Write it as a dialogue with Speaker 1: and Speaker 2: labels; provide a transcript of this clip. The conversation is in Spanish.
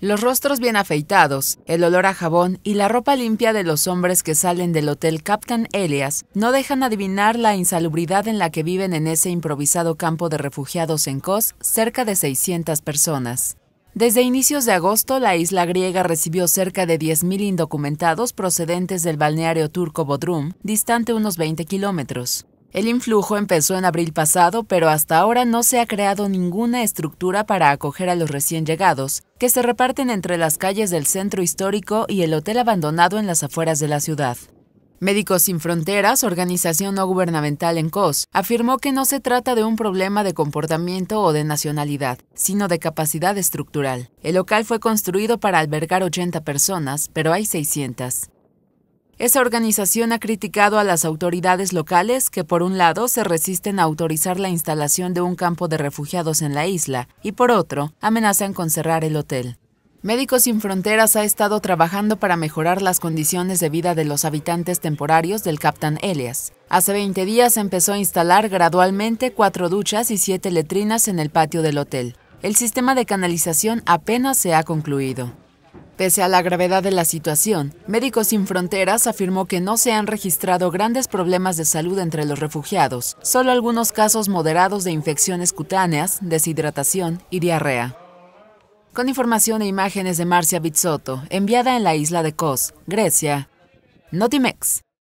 Speaker 1: Los rostros bien afeitados, el olor a jabón y la ropa limpia de los hombres que salen del hotel Captain Elias no dejan adivinar la insalubridad en la que viven en ese improvisado campo de refugiados en Kos, cerca de 600 personas. Desde inicios de agosto, la isla griega recibió cerca de 10.000 indocumentados procedentes del balneario turco Bodrum, distante unos 20 kilómetros. El influjo empezó en abril pasado, pero hasta ahora no se ha creado ninguna estructura para acoger a los recién llegados, que se reparten entre las calles del centro histórico y el hotel abandonado en las afueras de la ciudad. Médicos Sin Fronteras, organización no gubernamental en COS, afirmó que no se trata de un problema de comportamiento o de nacionalidad, sino de capacidad estructural. El local fue construido para albergar 80 personas, pero hay 600. Esa organización ha criticado a las autoridades locales que por un lado se resisten a autorizar la instalación de un campo de refugiados en la isla y por otro amenazan con cerrar el hotel. Médicos Sin Fronteras ha estado trabajando para mejorar las condiciones de vida de los habitantes temporarios del Captain Elias. Hace 20 días empezó a instalar gradualmente cuatro duchas y siete letrinas en el patio del hotel. El sistema de canalización apenas se ha concluido. Pese a la gravedad de la situación, Médicos Sin Fronteras afirmó que no se han registrado grandes problemas de salud entre los refugiados, solo algunos casos moderados de infecciones cutáneas, deshidratación y diarrea. Con información e imágenes de Marcia Bizzotto, enviada en la isla de Kos, Grecia. Notimex.